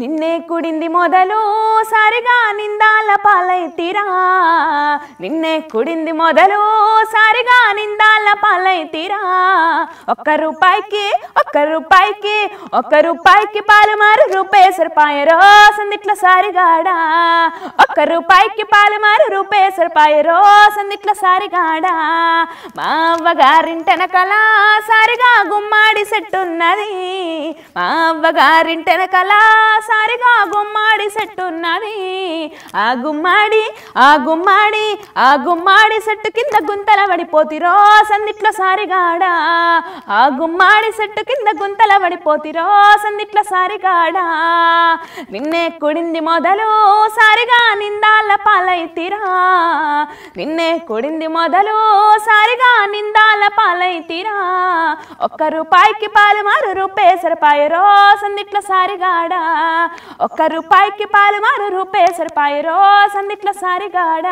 నిన్నే కుడింది మొదలు సారిగా నిందాల పాలైతీరా నిన్నే కుడింది మొదలు సారిగా నిందాల పాలైతీరా ఒక్క రూపాయికి ఒక్క రూపాయికి ఒక్క రూపాయికి పాలుమారు రూపాయ సరిపాయ రోసందిట్ల సారిగాడా ఒక్క రూపాయికి పాలుమారు రూపాయ సరిపాయ రోసందిట్ల సారిగాడా మా అవ్వగారింటన కళ సారిగా గుమ్మాడు సెట్టున్నది మా అవ్వగారింటెనకల సారిగా గుమ్మాడి సెట్టున్నది ఆ గుమ్మాడి ఆ గుమ్మాడి ఆ గుమ్మాడి సెట్టు కింద గుంతల పడిపోతిరో సందిట్లో సారిగాడా ఆ గుమ్మాడి సెట్టు కింద గుంతల పడిపోతిరో సందిట్లో సారిగాడా నిన్నే కుడింది మొదలు సారిగా నిందాల పాలైతిరా నిన్నే కుడింది మొదలు సారిగా నిందాల పాలైతిరా ఒక్క రూపాయికి పాలు మారు రూపే సరిపాయ రోసందిట్ల సారిగాడ ఒక్క రూపాయికి పాలు మారు రూపే సరిపాయ రోసందిట్ల సారిగాడ